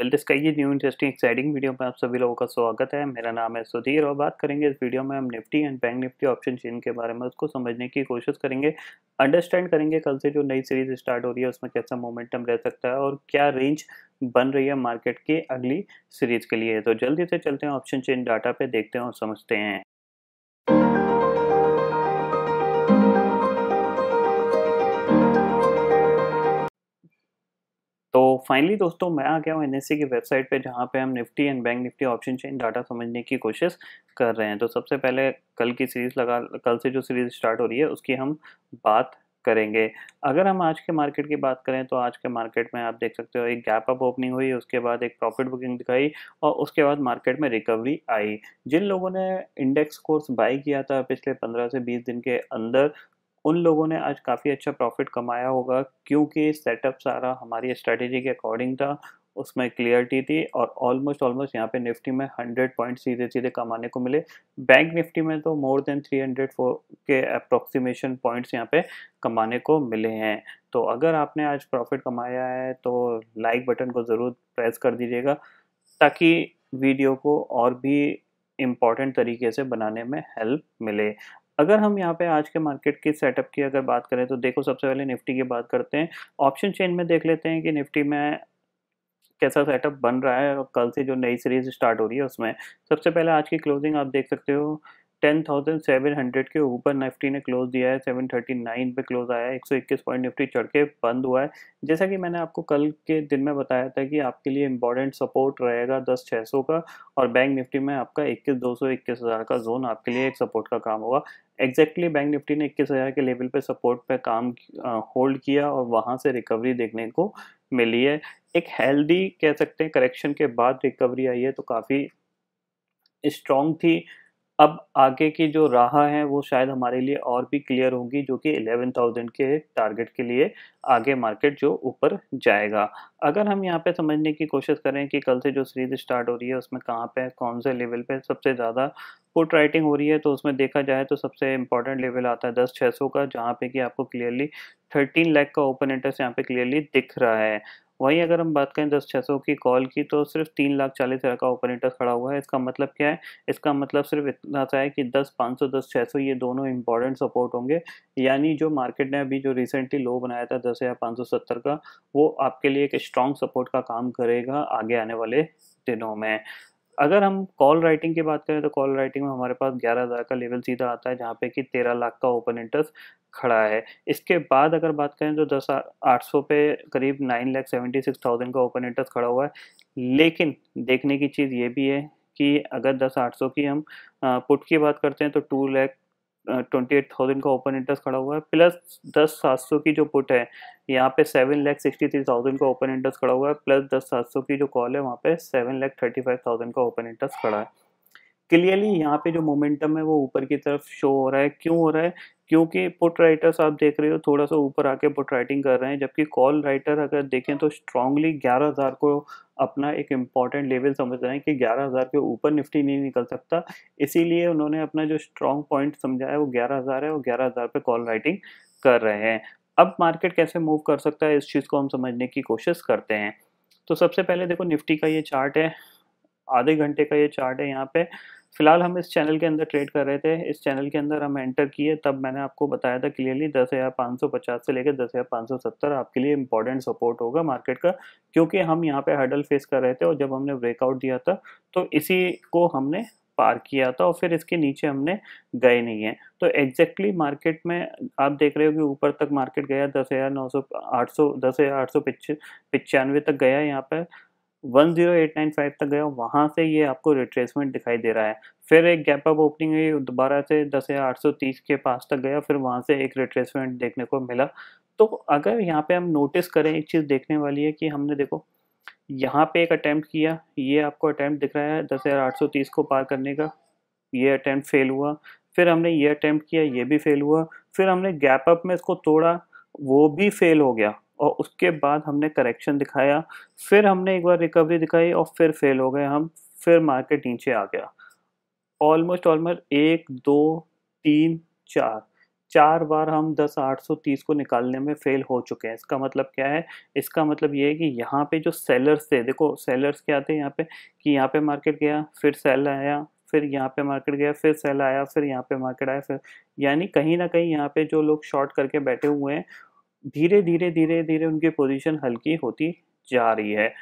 well this का ये new interesting exciting video में आप सभी लोगों का स्वागत है मेरा नाम है सुधीर और बात करेंगे इस वीडियो में हम Nifty and bank Nifty option chain के बारे में उसको समझने की कोशिश करेंगे अंडरस्टैंड करेंगे कल से जो नई सीरीज स्टार्ट हो रही है उसमें कैसा मोमेंटम रह सकता है और क्या रेंज बन रही है मार्केट की अगली सीरीज के लिए तो जल्दी से चलते हैं ऑप्शन चेन डाटा पे देखते हैं और समझते हैं फाइनली दोस्तों मैं आ गया हूँ एन e की वेबसाइट पे जहाँ पे हम Nifty and bank Nifty option chain data समझने की कोशिश कर रहे हैं तो सबसे पहले कल की सीरीज़ लगा कल से जो सीरीज़ स्टार्ट हो रही है उसकी हम बात करेंगे अगर हम आज के मार्केट की बात करें तो आज के मार्केट में आप देख सकते हो एक गैप अप ओपनिंग हुई उसके बाद एक प्रॉफिट बुकिंग दिखाई और उसके बाद मार्केट में रिकवरी आई जिन लोगों ने इंडेक्स कोर्स बाई किया था पिछले 15 से 20 दिन के अंदर उन लोगों ने आज काफ़ी अच्छा प्रॉफिट कमाया होगा क्योंकि सेटअप सारा हमारी स्ट्रेटेजी के अकॉर्डिंग था उसमें क्लियरिटी थी और ऑलमोस्ट ऑलमोस्ट यहाँ पे निफ्टी में 100 पॉइंट सीधे सीधे कमाने को मिले बैंक निफ्टी में तो more than four K approximation points यहाँ पे कमाने को मिले हैं तो अगर आपने आज प्रॉफिट कमाया है तो लाइक बटन को ज़रूर प्रेस कर दीजिएगा ताकि वीडियो को और भी इम्पॉर्टेंट तरीके से बनाने में हेल्प मिले अगर हम यहाँ पे आज के मार्केट के सेटअप की अगर बात करें तो देखो सबसे पहले निफ्टी की बात करते हैं ऑप्शन चेन में देख लेते हैं कि निफ्टी में कैसा सेटअप बन रहा है और कल से जो नई सीरीज स्टार्ट हो रही है उसमें सबसे पहले आज की क्लोजिंग आप देख सकते हो 10,700 के ऊपर निफ्टी ने क्लोज दिया है 739 पे क्लोज आया है 121 पॉइंट निफ्टी चढ़ के बंद हुआ है जैसा कि मैंने आपको कल के दिन में बताया था कि आपके लिए इंपॉर्टेंट सपोर्ट रहेगा दस छः सौ का और बैंक निफ्टी में आपका इक्कीस दो सौ इक्कीस हज़ार का जोन आपके लिए एक सपोर्ट का काम होगा एग्जैक्टली बैंक निफ्टी ने इक्कीस हज़ार के लेवल पे सपोर्ट पर काम होल्ड किया और वहाँ से रिकवरी देखने को मिली है एक हेल्दी कह सकते हैं करेक्शन के बाद रिकवरी आई है तो काफ़ी स्ट्रॉन्ग थी अब आगे की जो राह है वो शायद हमारे लिए और भी क्लियर होगी जो कि 11,000 के टारगेट के लिए आगे मार्केट जो ऊपर जाएगा अगर हम यहाँ पे समझने की कोशिश करें कि कल से जो सीरीज स्टार्ट हो रही है उसमें कहाँ पे कौन से लेवल पे सबसे ज़्यादा पुट राइटिंग हो रही है तो उसमें देखा जाए तो सबसे इंपॉर्टेंट लेवल आता है दस छः सौ का जहाँ पे कि आपको क्लियरली थर्टीन लैख का ओपन इंटरेस्ट यहाँ पे क्लियरली दिख रहा है वहीं अगर हम बात करें दस छः सौ की कॉल की तो सिर्फ तीन लाख चालीस हज़ार का ओपन इंटरेस्ट खड़ा हुआ है इसका मतलब क्या है इसका मतलब सिर्फ इतना सा है कि दस पाँच सौ दस छः सौ ये दोनों इंपॉर्टेंट सपोर्ट होंगे यानी जो मार्केट ने अभी जो रिसेंटली लो बनाया था दस हज़ार पाँच सौ सत्तर का वो आपके लिए एक स्ट्रॉन्ग सपोर्ट का काम करेगा आगे आने वाले दिनों में अगर हम कॉल राइटिंग की बात करें तो कॉल राइटिंग में हमारे पास ग्यारह हज़ार का लेवल सीधा आता है जहाँ पे कि तेरह लाख का ओपन इंटरेस्ट खड़ा है इसके बाद अगर बात करें तो दस आठ सौ पे करीब nine lakh seventy six thousand का ओपन इंटरेस्ट खड़ा हुआ है लेकिन देखने की चीज़ ये भी है कि अगर दस आठ सौ की हम पुट की बात करते हैं तो two lakh twenty eight thousand का ओपन इंटरेस्ट खड़ा हुआ है प्लस दस सात सौ की जो पुट है यहाँ पे seven lakh sixty three thousand का ओपन इंटरेस्ट खड़ा हुआ है प्लस दस सात सौ की जो कॉल है वहाँ पे seven lakh thirty five thousand का ओपन इंटरेस्ट खड़ा है क्लियरली यहाँ पे जो मोमेंटम है वो ऊपर की तरफ शो हो रहा है क्यों हो रहा है क्योंकि पुट राइटर्स आप देख रहे हो थोड़ा सा ऊपर आके पुट राइटिंग कर रहे हैं जबकि कॉल राइटर अगर देखें तो स्ट्रांगली 11000 को अपना एक इम्पॉर्टेंट लेवल समझ रहे हैं कि 11000 के ऊपर निफ्टी नहीं निकल सकता इसीलिए उन्होंने अपना जो स्ट्रॉन्ग पॉइंट समझा है वो ग्यारह है और ग्यारह पे कॉल राइटिंग कर रहे हैं अब मार्केट कैसे मूव कर सकता है इस चीज़ को हम समझने की कोशिश करते हैं तो सबसे पहले देखो निफ्टी का ये चार्ट है आधे घंटे का ये चार्ट है यहाँ पे फिलहाल हम इस चैनल के अंदर ट्रेड कर रहे थे इस चैनल के अंदर हम एंटर किए तब मैंने आपको बताया था क्लियरली दस हज़ार पाँच सौ पचास से लेकर दस हज़ार पाँच सौ सत्तर आपके लिए इंपॉर्टेंट सपोर्ट होगा मार्केट का क्योंकि हम यहाँ पे हर्डल फेस कर रहे थे और जब हमने ब्रेकआउट दिया था तो इसी को हमने पार किया था और फिर इसके नीचे हमने गए नहीं है तो एग्जैक्टली exactly मार्केट में आप देख रहे हो कि ऊपर तक मार्केट गया दस हज़ार नौ सौ आठ सौ दस हज़ार आठ सौ पिचानवे तक गया यहाँ पर 10895 तक गया वहाँ से ये आपको रिट्रेसमेंट दिखाई दे रहा है फिर एक गैप अप ओपनिंग हुई दोबारा से दस या के पास तक गया फिर वहाँ से एक रिट्रेसमेंट देखने को मिला तो अगर यहाँ पे हम नोटिस करें एक चीज़ देखने वाली है कि हमने देखो यहाँ पे एक अटैम्प्ट किया ये आपको अटैम्प्ट दिख रहा है दस हज़ार आठ सौ तीस को पार करने का ये अटैम्प्ट फेल हुआ फिर हमने ये अटैम्प्ट किया ये भी फेल हुआ फिर हमने गैप अप में इसको तोड़ा वो भी फेल हो गया और उसके बाद हमने करेक्शन दिखाया फिर हमने एक बार रिकवरी दिखाई और फिर फेल हो गए हम फिर मार्केट नीचे आ गया ऑलमोस्ट ऑलमोस्ट एक दो तीन चार चार बार हम दस आठ सौ तीस को निकालने में फेल हो चुके हैं इसका मतलब क्या है इसका मतलब ये है कि यहाँ पे जो सेलर्स थे देखो सेलर्स क्या थे यहाँ पे कि यहाँ पे मार्केट गया फिर सेल आया फिर यहाँ पे मार्केट गया फिर सेल आया फिर यहाँ पे मार्केट आया फिर यानी कहीं ना कहीं यहाँ पे जो लोग शॉर्ट करके बैठे हुए हैं धीरे धीरे धीरे धीरे उनकी पोजीशन हल्की होती जा रही है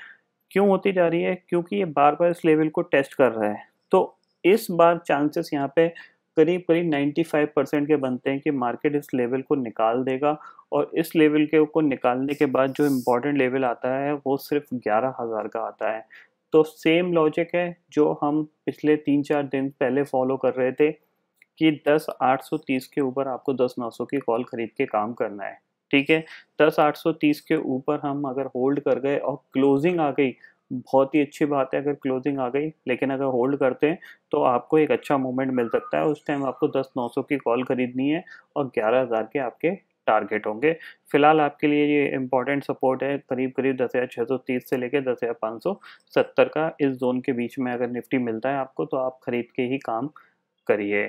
क्यों होती जा रही है क्योंकि ये बार बार इस लेवल को टेस्ट कर रहा है तो इस बार चांसेस यहाँ पे करीब करीब 95 परसेंट के बनते हैं कि मार्केट इस लेवल को निकाल देगा और इस लेवल के को निकालने के बाद जो इम्पोर्टेंट लेवल आता है वो सिर्फ ग्यारह हज़ार का आता है तो सेम लॉजिक है जो हम पिछले तीन चार दिन पहले फॉलो कर रहे थे कि दस आठ सौ तीस के ऊपर आपको दस नौ सौ की कॉल खरीद के काम करना है ठीक है दस आठ सौ तीस के ऊपर हम अगर होल्ड कर गए और क्लोजिंग आ गई बहुत ही अच्छी बात है अगर क्लोजिंग आ गई लेकिन अगर होल्ड करते हैं तो आपको एक अच्छा मोमेंट मिल सकता है उस टाइम आपको दस नौ सौ की कॉल खरीदनी है और ग्यारह हज़ार के आपके टारगेट होंगे फिलहाल आपके लिए ये इंपॉर्टेंट सपोर्ट है करीब करीब दस हज़ार छः सौ तीस से लेकर दस हज़ार पाँच सौ सत्तर का इस जोन के बीच में अगर निफ्टी मिलता है आपको तो आप खरीद के ही काम करिए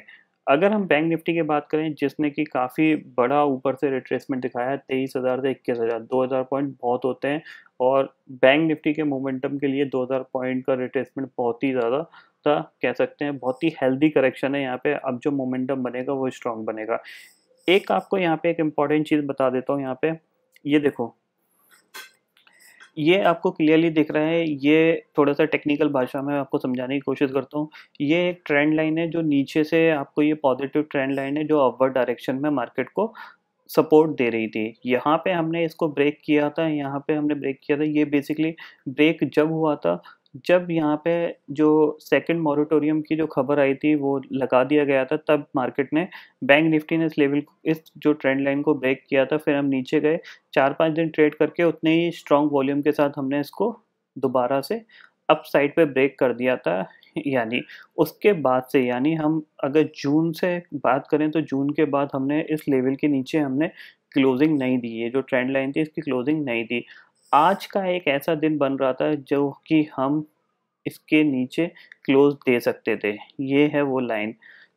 अगर हम बैंक निफ्टी की बात करें जिसने कि काफ़ी बड़ा ऊपर से रिट्रेसमेंट दिखाया है तेईस हज़ार से इक्कीस हज़ार दो हज़ार पॉइंट बहुत होते हैं और बैंक निफ्टी के मोमेंटम के लिए दो हज़ार पॉइंट का रिट्रेसमेंट बहुत ही ज़्यादा था कह सकते हैं बहुत ही हेल्दी करेक्शन है यहाँ पे अब जो मोमेंटम बनेगा वो स्ट्रांग बनेगा एक आपको यहाँ पे एक इम्पॉर्टेंट चीज़ बता देता हूँ यहाँ पे ये देखो ये आपको क्लियरली दिख रहा है ये थोड़ा सा टेक्निकल भाषा में आपको समझाने की कोशिश करता हूँ ये एक ट्रेंड लाइन है जो नीचे से आपको ये पॉजिटिव ट्रेंड लाइन है जो अपवर्ड डायरेक्शन में मार्केट को सपोर्ट दे रही थी यहाँ पे हमने इसको ब्रेक किया था यहाँ पे हमने ब्रेक किया था ये बेसिकली ब्रेक जब हुआ था जब यहाँ पे जो सेकंड मॉरिटोरियम की जो खबर आई थी वो लगा दिया गया था तब मार्केट ने बैंक निफ्टी ने इस लेवल इस जो ट्रेंड लाइन को ब्रेक किया था फिर हम नीचे गए चार पाँच दिन ट्रेड करके उतने ही स्ट्रॉन्ग वॉल्यूम के साथ हमने इसको दोबारा से अप साइड पर ब्रेक कर दिया था यानी उसके बाद से यानी हम अगर जून से बात करें तो जून के बाद हमने इस लेवल के नीचे हमने क्लोजिंग नहीं दी है जो ट्रेंड लाइन थी इसकी क्लोजिंग नहीं दी आज का एक ऐसा दिन बन रहा था जो कि हम इसके नीचे क्लोज दे सकते थे ये है वो लाइन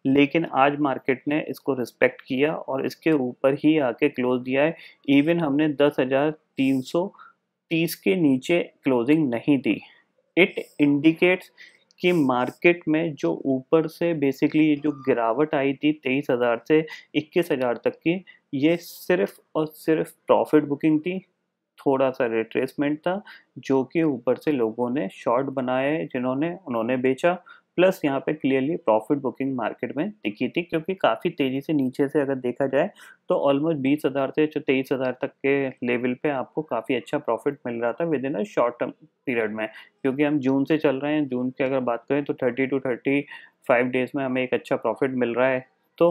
लेकिन आज मार्केट ने इसको रिस्पेक्ट किया और इसके ऊपर ही आके क्लोज दिया है इवन हमने दस हज़ार तीन सौ तीस के नीचे क्लोजिंग नहीं दी इट इंडिकेट्स कि मार्केट में जो ऊपर से बेसिकली ये जो गिरावट आई थी तेईस हज़ार से इक्कीस हज़ार तक की ये सिर्फ और सिर्फ प्रॉफिट बुकिंग थी थोड़ा सा रिट्रेसमेंट था जो कि ऊपर से लोगों ने शॉर्ट बनाए जिन्होंने उन्होंने बेचा प्लस यहाँ पे क्लियरली प्रॉफिट बुकिंग मार्केट में दिखी थी क्योंकि काफ़ी तेज़ी से नीचे से अगर देखा जाए तो ऑलमोस्ट बीस हज़ार से तेईस हज़ार तक के लेवल पे आपको काफ़ी अच्छा प्रॉफिट मिल रहा था within a short term period में क्योंकि हम जून से चल रहे हैं जून की अगर बात करें तो thirty to thirty five days में हमें एक अच्छा प्रॉफिट मिल रहा है तो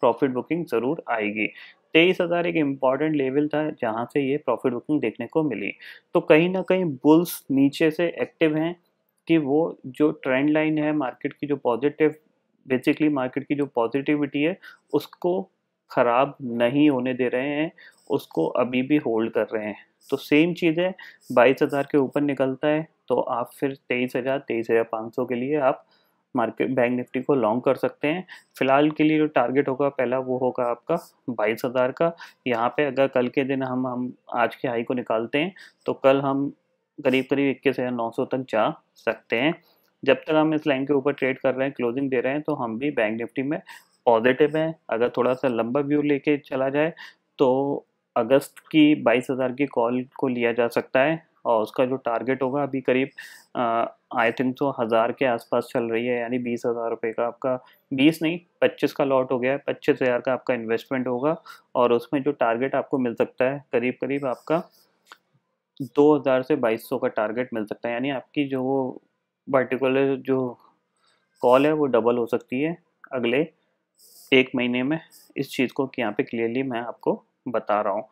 प्रॉफिट बुकिंग ज़रूर आएगी तेईस हज़ार एक इम्पॉर्टेंट लेवल था जहाँ से ये प्रॉफिट बुकिंग देखने को मिली तो कहीं ना कहीं बुल्स नीचे से एक्टिव हैं कि वो जो ट्रेंड लाइन है मार्केट की जो पॉजिटिव बेसिकली मार्केट की जो पॉजिटिविटी है उसको ख़राब नहीं होने दे रहे हैं उसको अभी भी होल्ड कर रहे हैं तो सेम चीज़ है बाईस हज़ार के ऊपर निकलता है तो आप फिर तेईस हज़ार तेईस हज़ार पाँच सौ के लिए आप मार्केट बैंक निफ्टी को लॉन्ग कर सकते हैं फिलहाल के लिए जो टारगेट होगा पहला वो होगा आपका बाईस हज़ार का यहाँ पे अगर कल के दिन हम हम आज के हाई को निकालते हैं तो कल हम करीब करीब इक्कीस हज़ार नौ सौ तक जा सकते हैं जब तक हम इस लाइन के ऊपर ट्रेड कर रहे हैं क्लोजिंग दे रहे हैं तो हम भी बैंक निफ्टी में पॉजिटिव हैं अगर थोड़ा सा लंबा व्यू लेके चला जाए तो अगस्त की बाईस हज़ार की कॉल को लिया जा सकता है और उसका जो टारगेट होगा अभी करीब आई थिंक तो हज़ार के आसपास चल रही है यानी बीस हज़ार रुपये का आपका बीस नहीं पच्चीस का लॉट हो गया है पच्चीस हज़ार का आपका इन्वेस्टमेंट होगा और उसमें जो टारगेट आपको मिल सकता है करीब करीब आपका दो हज़ार से बाईस सौ का टारगेट मिल सकता है यानी आपकी जो वो पर्टिकुलर जो कॉल है वो डबल हो सकती है अगले एक महीने में इस चीज़ को यहाँ पे क्लियरली मैं आपको बता रहा हूँ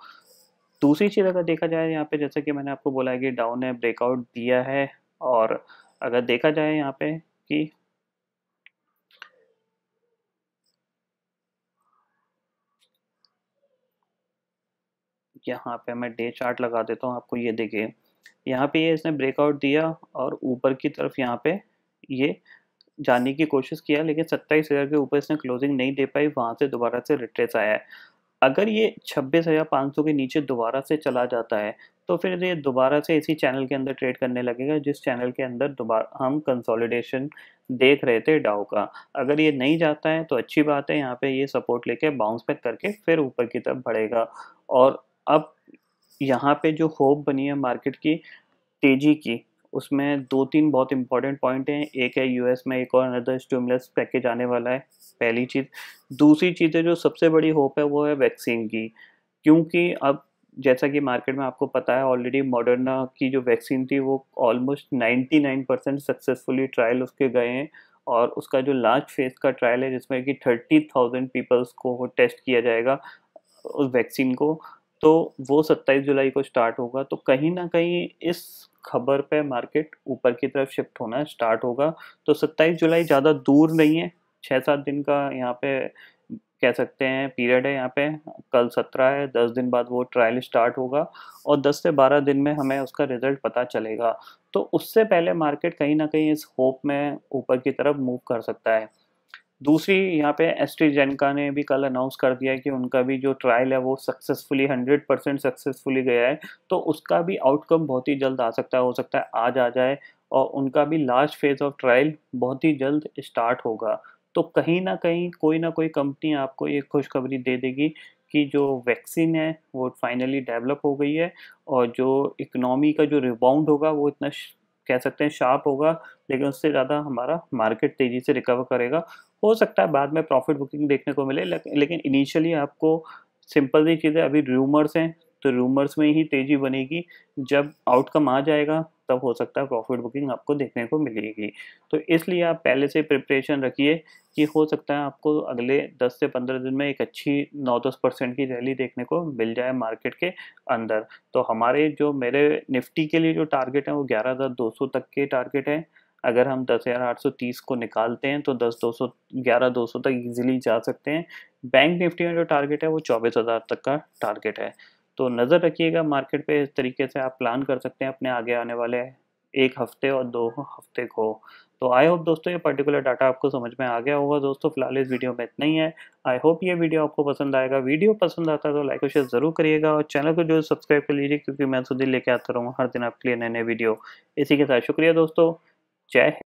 दूसरी चीज़ अगर देखा जाए यहाँ पे जैसे कि मैंने आपको बोला है कि डाउन है ब्रेकआउट दिया है और अगर देखा जाए यहाँ पे कि यहाँ पे मैं डे चार्ट लगा देता हूँ आपको ये देखिए यहाँ पे ये इसने ब्रेकआउट दिया और ऊपर की तरफ यहाँ पे ये जाने की कोशिश किया लेकिन सत्ताईस हज़ार के ऊपर इसने क्लोजिंग नहीं दे पाई वहाँ से दोबारा से रिट्रेस आया है अगर ये छब्बीस हज़ार पाँच सौ के नीचे दोबारा से चला जाता है तो फिर ये दोबारा से इसी चैनल के अंदर ट्रेड करने लगेगा जिस चैनल के अंदर दोबारा हम कंसोलिडेशन देख रहे थे डाउ का अगर ये नहीं जाता है तो अच्छी बात है यहाँ पे ये सपोर्ट लेके बाउंस बैक करके फिर ऊपर की तरफ बढ़ेगा और अब यहाँ पे जो होप बनी है मार्केट की तेज़ी की उसमें दो तीन बहुत इंपॉर्टेंट पॉइंट हैं एक है यूएस में एक और अनदर स्टूमलेस पैकेज आने वाला है पहली चीज़ दूसरी है जो सबसे बड़ी होप है वो है वैक्सीन की क्योंकि अब जैसा कि मार्केट में आपको पता है ऑलरेडी मॉडर्ना की जो वैक्सीन थी वो ऑलमोस्ट 99 परसेंट सक्सेसफुली ट्रायल उसके गए हैं और उसका जो लास्ट फेज का ट्रायल है जिसमें कि 30,000 पीपल्स को टेस्ट किया जाएगा उस वैक्सीन को तो वो 27 जुलाई को स्टार्ट होगा तो कहीं ना कहीं इस खबर पे मार्केट ऊपर की तरफ शिफ्ट होना स्टार्ट होगा तो 27 जुलाई ज़्यादा दूर नहीं है छः सात दिन का यहाँ पे कह सकते हैं पीरियड है यहाँ पे कल सत्रह है दस दिन बाद वो ट्रायल स्टार्ट होगा और दस से बारह दिन में हमें उसका रिजल्ट पता चलेगा तो उससे पहले मार्केट कहीं ना कहीं इस होप में ऊपर की तरफ मूव कर सकता है दूसरी यहाँ पे एस्ट्रीजेनका ने भी कल अनाउंस कर दिया है कि उनका भी जो ट्रायल है वो सक्सेसफुली हंड्रेड परसेंट सक्सेसफुली गया है तो उसका भी आउटकम बहुत ही जल्द आ सकता है हो सकता है आज आ जाए और उनका भी लास्ट फेज ऑफ ट्रायल बहुत ही जल्द स्टार्ट होगा तो कहीं ना कहीं कोई ना कोई कंपनी आपको ये खुशखबरी दे देगी कि जो वैक्सीन है वो फाइनली डेवलप हो गई है और जो इकनॉमी का जो रिबाउंड होगा वो इतना कह सकते हैं शार्प होगा लेकिन उससे ज़्यादा हमारा मार्केट तेज़ी से रिकवर करेगा हो सकता है बाद में प्रॉफिट बुकिंग देखने को मिले लेकिन इनिशियली आपको सिंपल सी चीज़ें अभी रूमर्स हैं तो रूमर्स में ही तेज़ी बनेगी जब आउटकम आ जाएगा तब हो सकता है प्रॉफिट बुकिंग आपको देखने को मिलेगी तो इसलिए आप पहले से प्रिपरेशन रखिए कि हो सकता है आपको अगले 10 से 15 दिन में एक अच्छी 9-10 परसेंट की रैली देखने को मिल जाए मार्केट के अंदर तो हमारे जो मेरे निफ्टी के लिए जो टारगेट है वो ग्यारह हज़ार दो सौ तक के टारगेट हैं अगर हम दस हज़ार आठ सौ तीस को निकालते हैं तो दस दो सौ ग्यारह दो सौ तक इजीली जा सकते हैं बैंक निफ्टी में जो टारगेट है वो चौबीस हज़ार तक का टारगेट है तो नज़र रखिएगा मार्केट पे इस तरीके से आप प्लान कर सकते हैं अपने आगे आने वाले एक हफ्ते और दो हफ्ते को तो आई होप दोस्तों ये पर्टिकुलर डाटा आपको समझ में आ गया होगा दोस्तों फिलहाल इस वीडियो में इतना ही है आई होप ये वीडियो आपको पसंद आएगा वीडियो पसंद आता है तो लाइक और शेयर ज़रूर करिएगा और चैनल को जो सब्सक्राइब कर लीजिए क्योंकि मैं सुधीर लेके आता रहूँगा हर दिन आपके लिए नए नए वीडियो इसी के साथ शुक्रिया दोस्तों जय